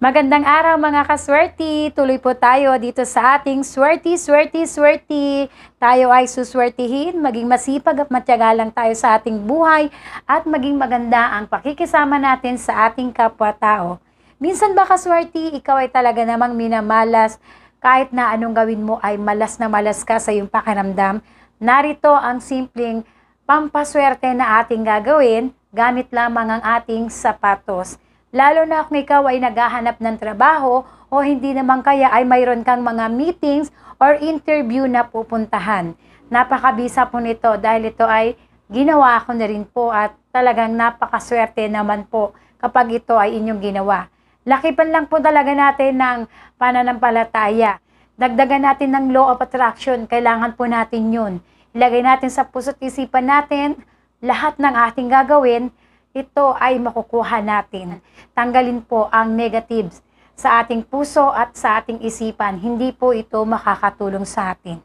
Magandang araw mga kaswerte! Tuloy po tayo dito sa ating swerte, swerte, swerte. Tayo ay suswertihin, maging masipag at matyaga lang tayo sa ating buhay at maging maganda ang pakikisama natin sa ating kapwa-tao. Minsan ba kaswerte, ikaw ay talaga namang minamalas kahit na anong gawin mo ay malas na malas ka sa iyong pakiramdam. Narito ang simpleng pampaswerte na ating gagawin gamit lamang ang ating sapatos. Lalo na kung ikaw ay naghahanap ng trabaho o hindi naman kaya ay mayroon kang mga meetings or interview na pupuntahan. Napakabisa po nito dahil ito ay ginawa ko na rin po at talagang napakaswerte naman po kapag ito ay inyong ginawa. Lakipan lang po talaga natin ng pananampalataya. Dagdagan natin ng law of attraction. Kailangan po natin yun. Ilagay natin sa puso't isipan natin lahat ng ating gagawin ito ay makukuha natin. Tanggalin po ang negatives sa ating puso at sa ating isipan. Hindi po ito makakatulong sa atin.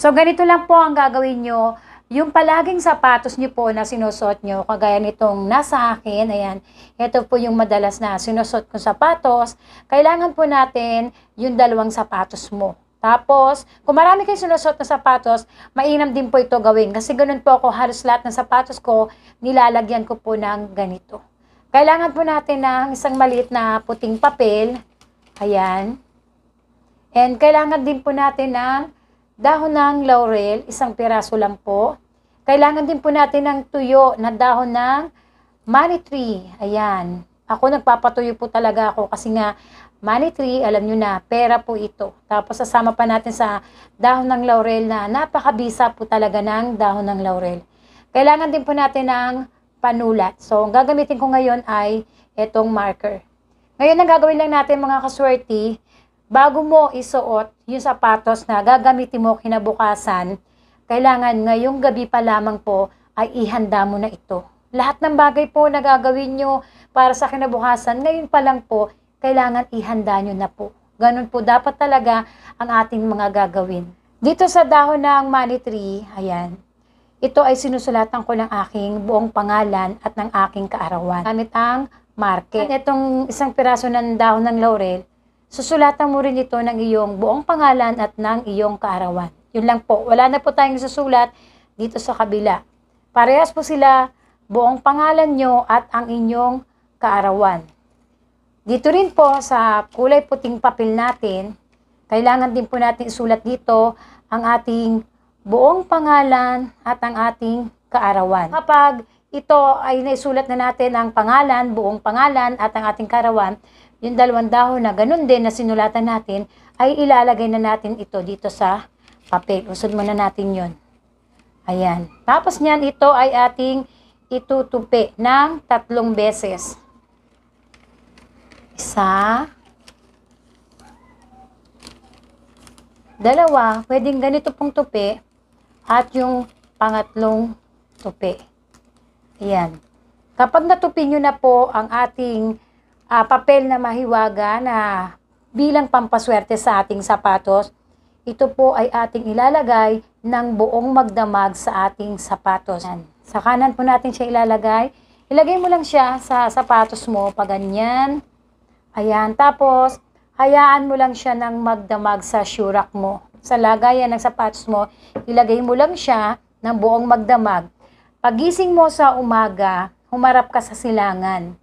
So ganito lang po ang gagawin nyo. Yung palaging sapatos nyo po na sinusot nyo, kagaya nitong nasa akin, ayan, ito po yung madalas na sinusot kong sapatos, kailangan po natin yung dalawang sapatos mo. Tapos, kung marami kayo sinusot na sapatos, mainam din po ito gawin. Kasi ganun po ako, halos lahat ng sapatos ko, nilalagyan ko po ng ganito. Kailangan po natin ng isang maliit na puting papel. Ayan. And kailangan din po natin ng dahon ng laurel, isang piraso lang po. Kailangan din po natin ng tuyo na dahon ng money tree. Ayan. Ako nagpapatuyo po talaga ako kasi nga Money tree, alam nyo na, pera po ito. Tapos sasama pa natin sa dahon ng laurel na napakabisa po talaga ng dahon ng laurel. Kailangan din po natin ng panulat. So, ang gagamitin ko ngayon ay itong marker. Ngayon, ang gagawin lang natin mga kaswerte, bago mo isuot yung sapatos na gagamitin mo kinabukasan, kailangan ngayong gabi pa lamang po ay ihanda mo na ito. Lahat ng bagay po na gagawin nyo para sa kinabukasan, ngayon pa lang po, kailangan ihanda nyo na po. Ganun po dapat talaga ang ating mga gagawin. Dito sa dahon ng money tree, ayan, ito ay sinusulatan ko ng aking buong pangalan at ng aking kaarawan. Gamit ang market. Itong isang piraso ng dahon ng laurel, susulatan mo rin ito ng iyong buong pangalan at ng iyong kaarawan. Yun lang po. Wala na po tayong susulat dito sa kabila. Parehas po sila buong pangalan nyo at ang inyong kaarawan. Dito rin po sa kulay puting papel natin, kailangan din po natin isulat dito ang ating buong pangalan at ang ating kaarawan. Kapag ito ay naisulat na natin ang pangalan, buong pangalan at ang ating kaarawan, yung dalawang dahon na ganun din na sinulatan natin, ay ilalagay na natin ito dito sa papel. Usod muna natin yon. Ayan. Tapos niyan, ito ay ating itutupi ng tatlong beses sa Dalawa, pwedeng ganito pong tupi at yung pangatlong tupi. Ayan. Kapag natupi nyo na po ang ating uh, papel na mahiwaga na bilang pampaswerte sa ating sapatos, ito po ay ating ilalagay ng buong magdamag sa ating sapatos. Ayan. Sa kanan po natin siya ilalagay. Ilagay mo lang siya sa sapatos mo pa ganyan. Ayan, tapos hayaan mo lang siya ng magdamag sa surak mo. Sa lagayan ng sapatos mo, ilagay mo lang siya ng buong magdamag. Pagising mo sa umaga, humarap ka sa silangan.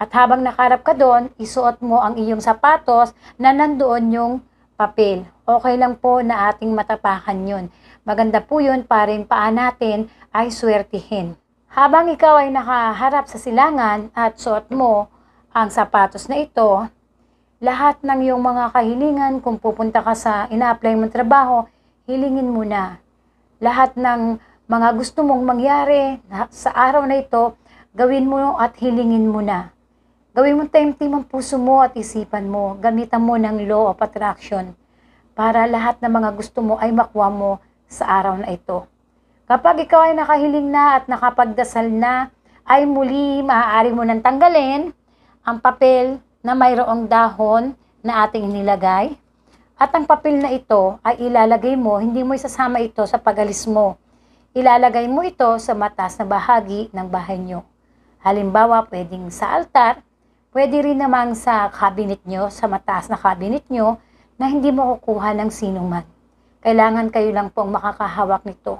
At habang nakarap ka doon, isuot mo ang iyong sapatos na nandoon yung papel. Okay lang po na ating matapakan yun. Maganda po yun para yung paa natin ay swertihin. Habang ikaw ay nakaharap sa silangan at suot mo ang sapatos na ito, lahat ng iyong mga kahilingan, kung pupunta ka sa ina-apply mong trabaho, hilingin mo na. Lahat ng mga gusto mong mangyari sa araw na ito, gawin mo at hilingin mo na. Gawin mo tempting ang puso mo at isipan mo. Gamitan mo ng law of attraction para lahat ng mga gusto mo ay makuha mo sa araw na ito. Kapag ikaw ay nakahiling na at nakapagdasal na, ay muli maaari mo nang tanggalin ang papel na mayroong dahon na ating inilagay. At ang papel na ito ay ilalagay mo, hindi mo isasama ito sa pagalis mo. Ilalagay mo ito sa matas na bahagi ng bahay nyo. Halimbawa, pwedeng sa altar, pwede rin namang sa cabinet nyo, sa mataas na cabinet nyo, na hindi mo kukuha ng sinuman. Kailangan kayo lang pong makakahawak nito.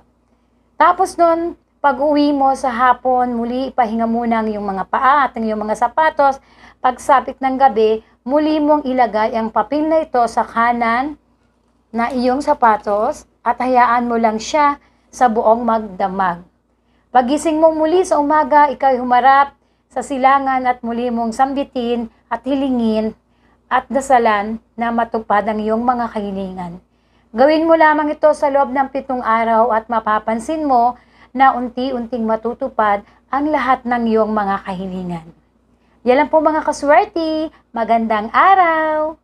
Tapos nun, pag-uwi mo sa hapon, muli ipahinga muna ang iyong mga paa at ang iyong mga sapatos. Pag sapit ng gabi, muli mong ilagay ang papel na ito sa kanan na iyong sapatos at hayaan mo lang siya sa buong magdamag. Pagising mo muli sa umaga, ikaw humarap sa silangan at muli mong sambitin at hilingin at dasalan na matupad ang iyong mga kahilingan. Gawin mo lamang ito sa loob ng pitong araw at mapapansin mo na unti-unting matutupad ang lahat ng iyong mga kahilingan. Yan lang po mga kaswerte. Magandang araw!